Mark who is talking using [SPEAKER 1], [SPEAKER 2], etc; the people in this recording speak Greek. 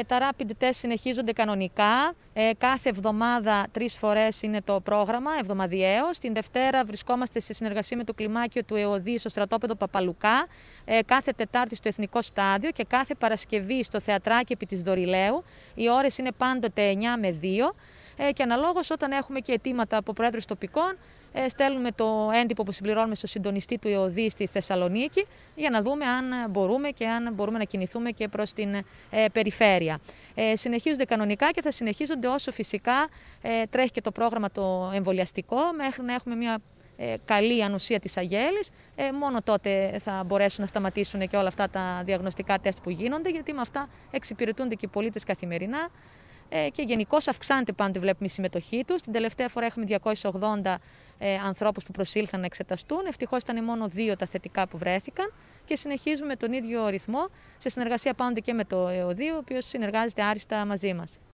[SPEAKER 1] Ε, τα rapid test συνεχίζονται κανονικά. Ε, κάθε εβδομάδα τρεις φορές είναι το πρόγραμμα, εβδομαδιαίο. Στην Δευτέρα βρισκόμαστε σε συνεργασία με το κλιμάκιο του ΕΟΔΗ στο στρατόπεδο Παπαλουκά, ε, κάθε Τετάρτη στο Εθνικό Στάδιο και κάθε Παρασκευή στο Θεατράκι επί της Δωριλαίου. Οι ώρες είναι πάντοτε 9 με 2. Ε, και αναλόγως, όταν έχουμε και αιτήματα από πρόεδρου τοπικών, ε, στέλνουμε το έντυπο που συμπληρώνουμε στο συντονιστή του ΕΟΔΗ στη Θεσσαλονίκη για να δούμε αν μπορούμε και αν μπορούμε να κινηθούμε και προς την ε, περιφέρεια. συνεχίζονται κανονικά και θα συνεχίζονται όσο φυσικά τρέχει και το πρόγραμμα το εμβολιαστικό μέχρι να έχουμε μια καλή ανοσία της αγέλης, μόνο τότε θα μπορέσουν να σταματήσουν και όλα αυτά τα διαγνωστικά τεστ που γίνονται, γιατί με αυτά εξυπηρετούνται και οι πολίτες καθημερινά. Ε, και γενικώς αυξάνεται πάντοτε βλέπουμε η συμμετοχή τους. Την τελευταία φορά έχουμε 280 ε, ανθρώπους που προσήλθαν να εξεταστούν. Ευτυχώς ήταν μόνο δύο τα θετικά που βρέθηκαν και συνεχίζουμε τον ίδιο ρυθμό σε συνεργασία πάντοτε και με το ΕΟΔΙΟ, ο οποίος συνεργάζεται άριστα μαζί μας.